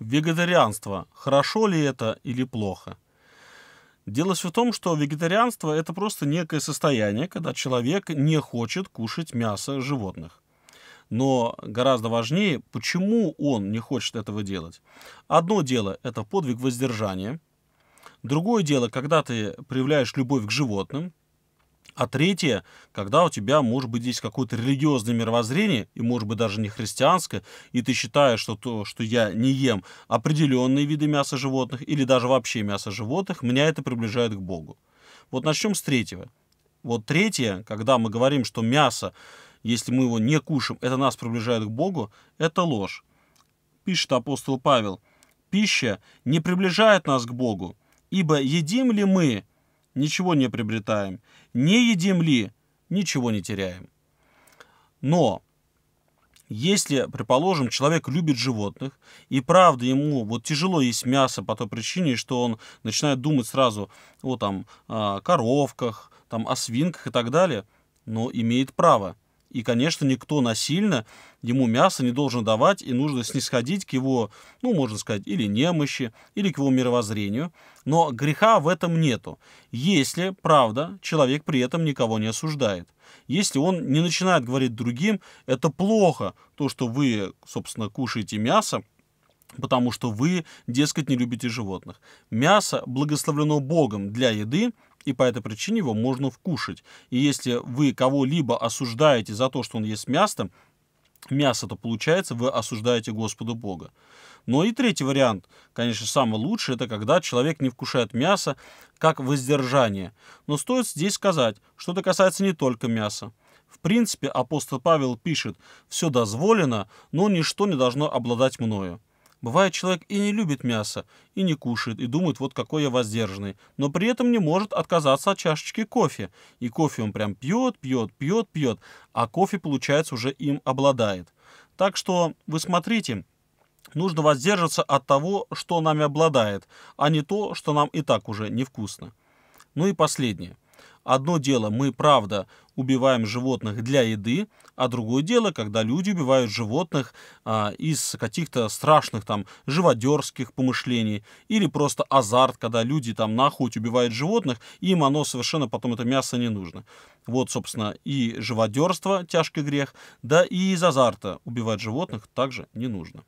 Вегетарианство. Хорошо ли это или плохо? Дело все в том, что вегетарианство – это просто некое состояние, когда человек не хочет кушать мясо животных. Но гораздо важнее, почему он не хочет этого делать. Одно дело – это подвиг воздержания. Другое дело, когда ты проявляешь любовь к животным, а третье, когда у тебя может быть здесь какое-то религиозное мировоззрение, и может быть даже не христианское, и ты считаешь, что то, что я не ем определенные виды мяса животных или даже вообще мясо животных, меня это приближает к Богу. Вот начнем с третьего. Вот третье, когда мы говорим, что мясо, если мы его не кушаем, это нас приближает к Богу, это ложь. Пишет апостол Павел, пища не приближает нас к Богу, ибо едим ли мы ничего не приобретаем. Не едим ли, ничего не теряем. Но если, предположим, человек любит животных, и правда ему вот тяжело есть мясо по той причине, что он начинает думать сразу о там, о а, коровках, там, о свинках и так далее, но имеет право – и, конечно, никто насильно ему мясо не должен давать, и нужно снисходить к его, ну, можно сказать, или немощи, или к его мировоззрению. Но греха в этом нету, если, правда, человек при этом никого не осуждает. Если он не начинает говорить другим, это плохо, то, что вы, собственно, кушаете мясо, потому что вы, дескать, не любите животных. Мясо благословлено Богом для еды, и по этой причине его можно вкушать. И если вы кого-либо осуждаете за то, что он ест мясо, мясо-то получается, вы осуждаете Господа Бога. Но и третий вариант, конечно, самый лучший, это когда человек не вкушает мясо как воздержание. Но стоит здесь сказать, что это касается не только мяса. В принципе, апостол Павел пишет, все дозволено, но ничто не должно обладать мною. Бывает, человек и не любит мясо, и не кушает, и думает, вот какой я воздержанный, но при этом не может отказаться от чашечки кофе. И кофе он прям пьет, пьет, пьет, пьет, а кофе, получается, уже им обладает. Так что вы смотрите, нужно воздерживаться от того, что нами обладает, а не то, что нам и так уже невкусно. Ну и последнее. Одно дело, мы, правда, убиваем животных для еды, а другое дело, когда люди убивают животных а, из каких-то страшных там живодерских помышлений или просто азарт, когда люди там на охоте убивают животных, им оно совершенно потом это мясо не нужно. Вот, собственно, и живодерство тяжкий грех, да и из азарта убивать животных также не нужно.